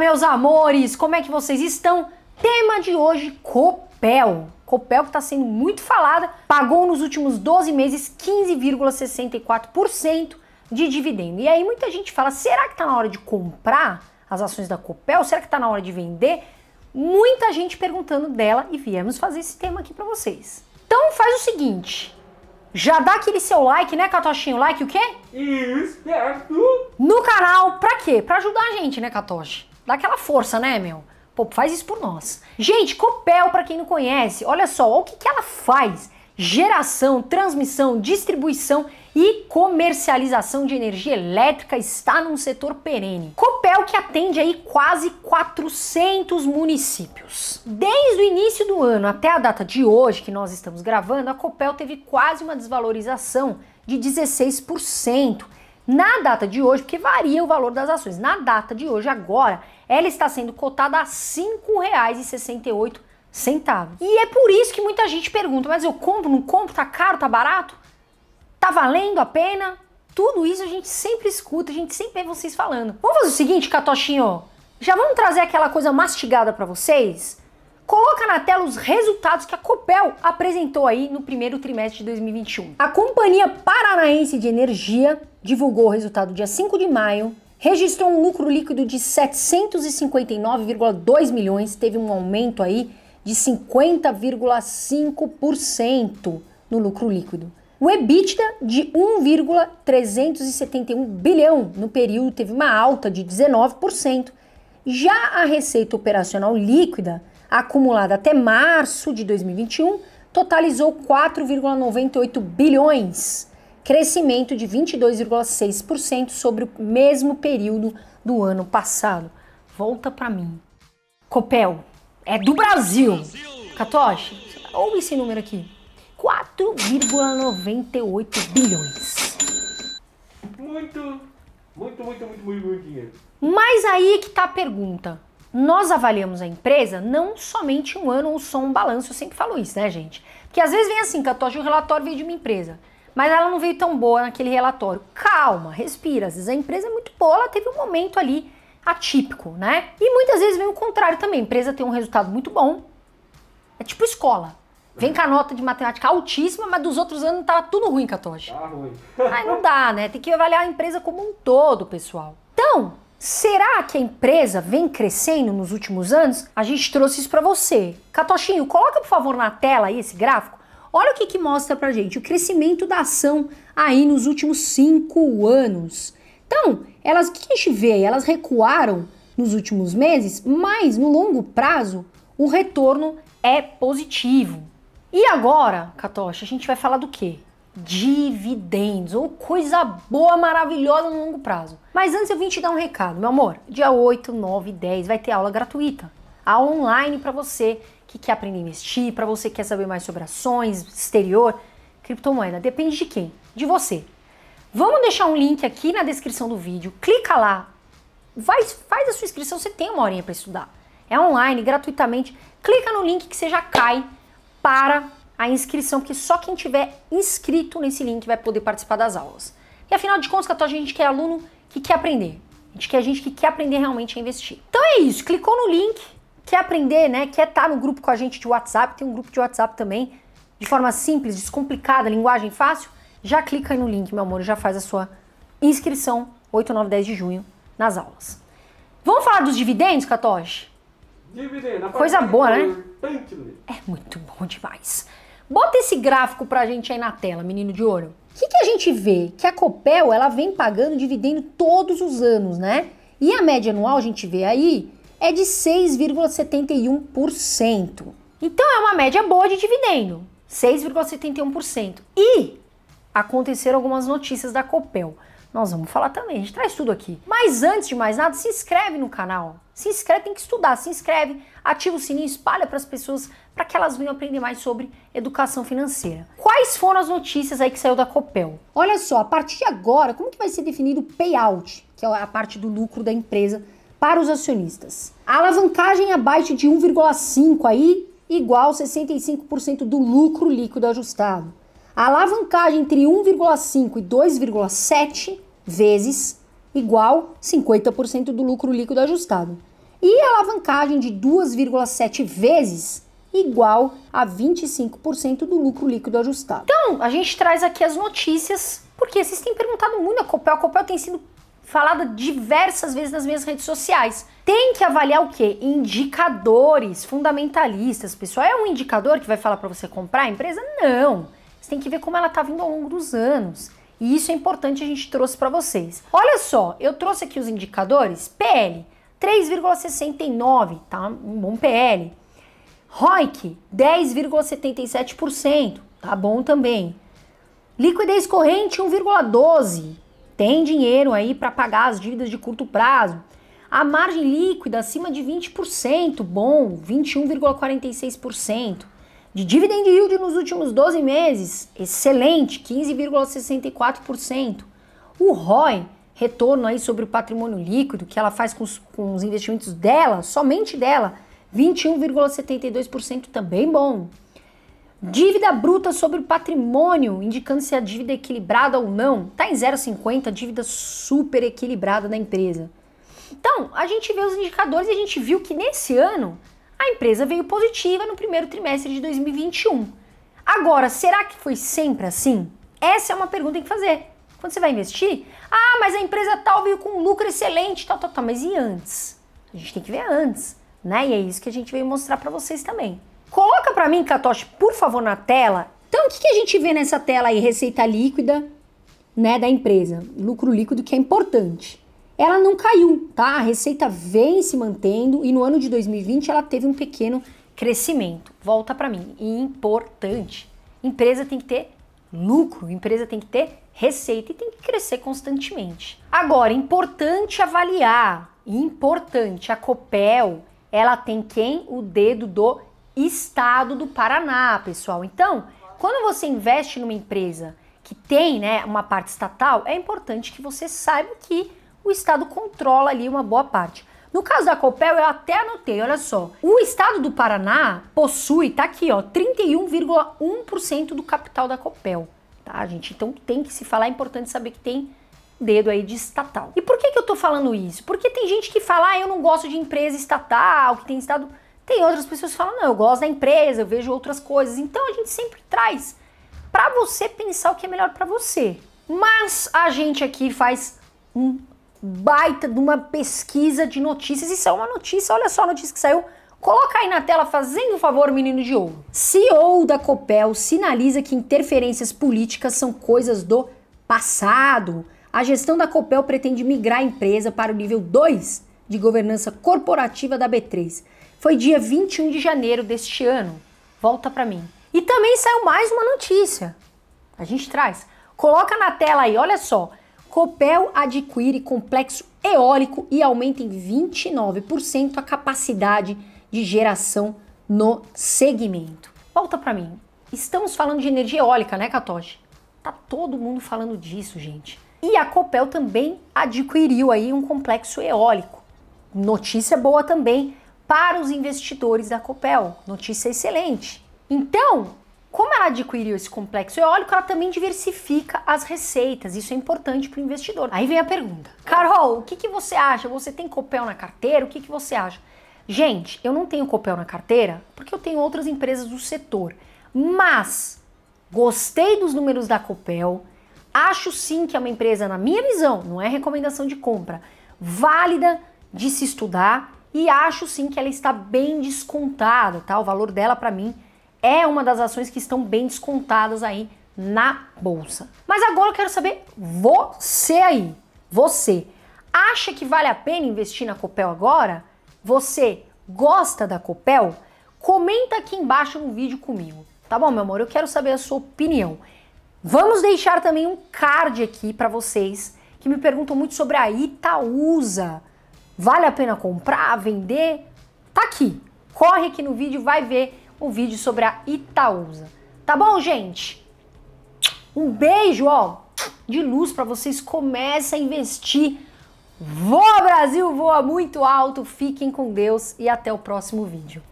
meus amores! Como é que vocês estão? Tema de hoje: Copel. Copel que está sendo muito falada, pagou nos últimos 12 meses 15,64% de dividendo. E aí muita gente fala: será que está na hora de comprar as ações da Copel? Será que está na hora de vender? Muita gente perguntando dela e viemos fazer esse tema aqui para vocês. Então faz o seguinte, já dá aquele seu like, né, Catochinho? Like o quê? Esperto! É, uh. No canal, pra quê? Pra ajudar a gente, né, Catoche? Dá aquela força, né, meu? Pô, faz isso por nós. Gente, Copel, para quem não conhece, olha só, olha o que, que ela faz. Geração, transmissão, distribuição e comercialização de energia elétrica está num setor perene. Copel que atende aí quase 400 municípios. Desde o início do ano até a data de hoje que nós estamos gravando, a Copel teve quase uma desvalorização de 16% na data de hoje, porque varia o valor das ações, na data de hoje, agora, ela está sendo cotada a R$ 5,68. E é por isso que muita gente pergunta: mas eu compro, não compro? Tá caro, tá barato? Tá valendo a pena? Tudo isso a gente sempre escuta, a gente sempre vê vocês falando. Vamos fazer o seguinte, Catochinho. Já vamos trazer aquela coisa mastigada para vocês? coloca na tela os resultados que a Copel apresentou aí no primeiro trimestre de 2021. A Companhia Paranaense de Energia divulgou o resultado dia 5 de maio registrou um lucro líquido de 759,2 milhões, teve um aumento aí de 50,5% no lucro líquido. O EBITDA de 1,371 bilhão no período teve uma alta de 19%. Já a receita operacional líquida acumulada até março de 2021 totalizou 4,98 bilhões, crescimento de 22,6% sobre o mesmo período do ano passado. Volta para mim. Copel, é do Brasil. Brasil. ouve esse número aqui. 4,98 bilhões. Muito, muito, muito, muito, muito, muito dinheiro. Mas aí que tá a pergunta. Nós avaliamos a empresa não somente um ano ou só um balanço, eu sempre falo isso, né, gente? Porque às vezes vem assim, Catoche, o relatório veio de uma empresa, mas ela não veio tão boa naquele relatório. Calma, respira. Às vezes a empresa é muito boa, ela teve um momento ali atípico, né? E muitas vezes vem o contrário também. A empresa tem um resultado muito bom. É tipo escola. Vem com a nota de matemática altíssima, mas dos outros anos tava tá tudo ruim, Catoche. Tá ruim. Aí não dá, né? Tem que avaliar a empresa como um todo, pessoal. Então, Será que a empresa vem crescendo nos últimos anos? A gente trouxe isso para você. Catochinho, coloca por favor na tela aí esse gráfico. Olha o que, que mostra para gente o crescimento da ação aí nos últimos cinco anos. Então, elas o que a gente vê? Elas recuaram nos últimos meses, mas no longo prazo o retorno é positivo. E agora, Catocha, a gente vai falar do quê? dividendos, ou coisa boa, maravilhosa no longo prazo. Mas antes eu vim te dar um recado, meu amor. Dia 8, 9 e 10 vai ter aula gratuita, a online para você que quer aprender a investir, para você que quer saber mais sobre ações, exterior, criptomoeda. Depende de quem? De você. Vamos deixar um link aqui na descrição do vídeo. Clica lá, vai, faz a sua inscrição, você tem uma horinha para estudar. É online, gratuitamente. Clica no link que você já cai para a inscrição, porque só quem tiver inscrito nesse link vai poder participar das aulas. E afinal de contas, a gente quer aluno que quer aprender. A gente quer gente que quer aprender realmente a investir. Então é isso, clicou no link, quer aprender, né? Quer estar tá no grupo com a gente de WhatsApp, tem um grupo de WhatsApp também, de forma simples, descomplicada, linguagem fácil, já clica aí no link, meu amor, já faz a sua inscrição 8, 9, 10 de junho nas aulas. Vamos falar dos dividendos, catoge. Dividendo. Coisa boa, né? É muito bom demais. Bota esse gráfico pra gente aí na tela, menino de ouro. O que, que a gente vê? Que a Copel, ela vem pagando dividendo todos os anos, né? E a média anual, a gente vê aí, é de 6,71%. Então é uma média boa de dividendo, 6,71%. E aconteceram algumas notícias da Copel. Nós vamos falar também, a gente traz tudo aqui. Mas antes de mais nada, se inscreve no canal. Se inscreve, tem que estudar, se inscreve, ativa o sininho, espalha para as pessoas para que elas venham aprender mais sobre educação financeira. Quais foram as notícias aí que saiu da Copel? Olha só, a partir de agora, como que vai ser definido o payout, que é a parte do lucro da empresa para os acionistas? A alavancagem abaixo de 1,5 aí igual 65% do lucro líquido ajustado. A alavancagem entre 1,5 e 2,7 vezes igual 50% do lucro líquido ajustado e a alavancagem de 2,7 vezes igual a 25% do lucro líquido ajustado. Então, a gente traz aqui as notícias, porque vocês têm perguntado muito a Copel, a Copel tem sido falada diversas vezes nas minhas redes sociais. Tem que avaliar o quê? Indicadores fundamentalistas, pessoal. É um indicador que vai falar para você comprar a empresa? Não. Você tem que ver como ela está vindo ao longo dos anos. E isso é importante a gente trouxe para vocês. Olha só, eu trouxe aqui os indicadores PL, 3,69, tá? Um bom PL. ROIC, 10,77%, tá bom também. Liquidez corrente, 1,12. Tem dinheiro aí para pagar as dívidas de curto prazo. A margem líquida acima de 20%, bom, 21,46%. De dividend yield nos últimos 12 meses, excelente, 15,64%. O ROI retorno aí sobre o patrimônio líquido que ela faz com os, com os investimentos dela, somente dela, 21,72% também bom. Dívida bruta sobre o patrimônio, indicando se a dívida é equilibrada ou não, está em 0,50, dívida super equilibrada da empresa. Então, a gente vê os indicadores e a gente viu que nesse ano a empresa veio positiva no primeiro trimestre de 2021. Agora, será que foi sempre assim? Essa é uma pergunta que fazer. Quando você vai investir, mas a empresa tal veio com um lucro excelente, tal, tal, tal. Mas e antes? A gente tem que ver antes, né? E é isso que a gente veio mostrar para vocês também. Coloca para mim, Katoshi, por favor, na tela. Então, o que, que a gente vê nessa tela aí? Receita líquida, né, da empresa. Lucro líquido que é importante. Ela não caiu, tá? A receita vem se mantendo e no ano de 2020 ela teve um pequeno crescimento. Volta para mim. Importante. Empresa tem que ter lucro, a empresa tem que ter receita e tem que crescer constantemente. Agora, importante avaliar, importante, a Copel, ela tem quem? O dedo do Estado do Paraná, pessoal. Então, quando você investe numa empresa que tem né, uma parte estatal, é importante que você saiba que o Estado controla ali uma boa parte. No caso da Copel, eu até anotei, olha só. O estado do Paraná possui, tá aqui, ó, 31,1% do capital da Copel, tá, gente? Então tem que se falar, é importante saber que tem dedo aí de estatal. E por que que eu tô falando isso? Porque tem gente que fala, ah, eu não gosto de empresa estatal, que tem estado... Tem outras pessoas que falam, não, eu gosto da empresa, eu vejo outras coisas. Então a gente sempre traz para você pensar o que é melhor para você. Mas a gente aqui faz um baita de uma pesquisa de notícias. Isso é uma notícia, olha só a notícia que saiu. Coloca aí na tela, fazendo favor, menino de ouro. CEO da Copel sinaliza que interferências políticas são coisas do passado. A gestão da Copel pretende migrar a empresa para o nível 2 de governança corporativa da B3. Foi dia 21 de janeiro deste ano. Volta para mim. E também saiu mais uma notícia. A gente traz. Coloca na tela aí, olha só. Copel adquire complexo eólico e aumenta em 29% a capacidade de geração no segmento. Volta para mim. Estamos falando de energia eólica, né, Katoshi? Tá todo mundo falando disso, gente. E a Copel também adquiriu aí um complexo eólico. Notícia boa também para os investidores da Copel. Notícia excelente. Então, como ela adquiriu esse complexo eólico, ela também diversifica as receitas. Isso é importante para o investidor. Aí vem a pergunta. Carol, o que, que você acha? Você tem Copel na carteira? O que, que você acha? Gente, eu não tenho Copel na carteira porque eu tenho outras empresas do setor. Mas gostei dos números da Copel. Acho sim que é uma empresa, na minha visão, não é recomendação de compra, válida de se estudar e acho sim que ela está bem descontada, tá? O valor dela para mim é uma das ações que estão bem descontadas aí na bolsa. Mas agora eu quero saber você aí, você acha que vale a pena investir na Copel agora? Você gosta da Copel? Comenta aqui embaixo no vídeo comigo. Tá bom, meu amor? Eu quero saber a sua opinião. Vamos deixar também um card aqui para vocês que me perguntam muito sobre a Itaúsa. Vale a pena comprar, vender? Tá aqui. Corre aqui no vídeo, vai ver o vídeo sobre a Itaúsa. Tá bom, gente? Um beijo, ó, de luz para vocês. Comece a investir. Voa Brasil, voa muito alto. Fiquem com Deus e até o próximo vídeo.